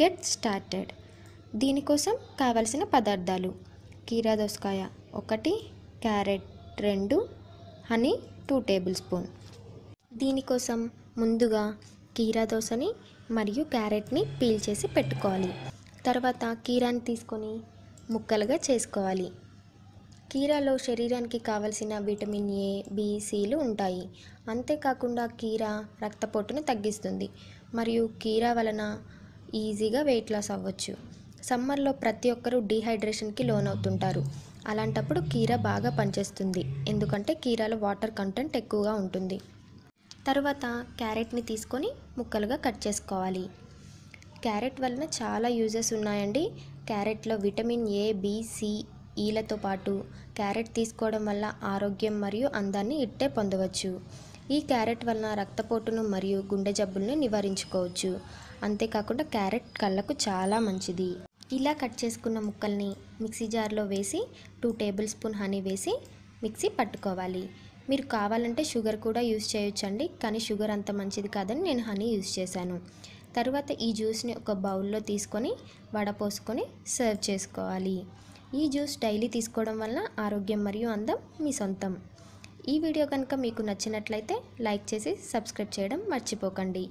get started దీనికోసం కావలసిన పదార్థాలు కీరా దోసకాయ ఒకటి క్యారెట్ రెండు హనీ టూ టేబుల్ స్పూన్ దీనికోసం ముందుగా కీరా దోశని మరియు క్యారెట్ని పీల్ చేసి పెట్టుకోవాలి తర్వాత కీరాని తీసుకొని ముక్కలుగా చేసుకోవాలి కీరాలో శరీరానికి కావలసిన విటమిన్ ఏ బీసీలు ఉంటాయి అంతేకాకుండా కీరా రక్తపోటును తగ్గిస్తుంది మరియు కీరా వలన ఈజీగా వెయిట్ లాస్ అవ్వచ్చు సమ్మర్లో ప్రతి ఒక్కరూ డీహైడ్రేషన్కి లోనవుతుంటారు అలాంటప్పుడు కీర బాగా పనిచేస్తుంది ఎందుకంటే కీరాలో వాటర్ కంటెంట్ ఎక్కువగా ఉంటుంది తర్వాత క్యారెట్ని తీసుకొని ముక్కలుగా కట్ చేసుకోవాలి క్యారెట్ వలన చాలా యూజెస్ ఉన్నాయండి క్యారెట్లో విటమిన్ ఏ బీసీఈలతో సి ఈలతో పాటు క్యారెట్ తీసుకోవడం వల్ల ఆరోగ్యం మరియు అందాన్ని ఇట్టే పొందవచ్చు ఈ క్యారెట్ వలన రక్తపోటును మరియు గుండె జబ్బులను నివారించుకోవచ్చు అంతేకాకుండా క్యారెట్ కళ్ళకు చాలా మంచిది ఇలా కట్ చేసుకున్న ముక్కల్ని మిక్సీ జార్లో వేసి టూ టేబుల్ స్పూన్ హనీ వేసి మిక్సీ పట్టుకోవాలి మీరు కావాలంటే షుగర్ కూడా యూజ్ చేయొచ్చండి కానీ షుగర్ అంత మంచిది కాదని నేను హనీ యూజ్ చేశాను తర్వాత ఈ జ్యూస్ని ఒక బౌల్లో తీసుకొని వడపోసుకొని సర్వ్ చేసుకోవాలి ఈ జ్యూస్ డైలీ తీసుకోవడం వలన ఆరోగ్యం మరియు అందం మీ సొంతం ఈ వీడియో కనుక మీకు నచ్చినట్లయితే లైక్ చేసి సబ్స్క్రైబ్ చేయడం మర్చిపోకండి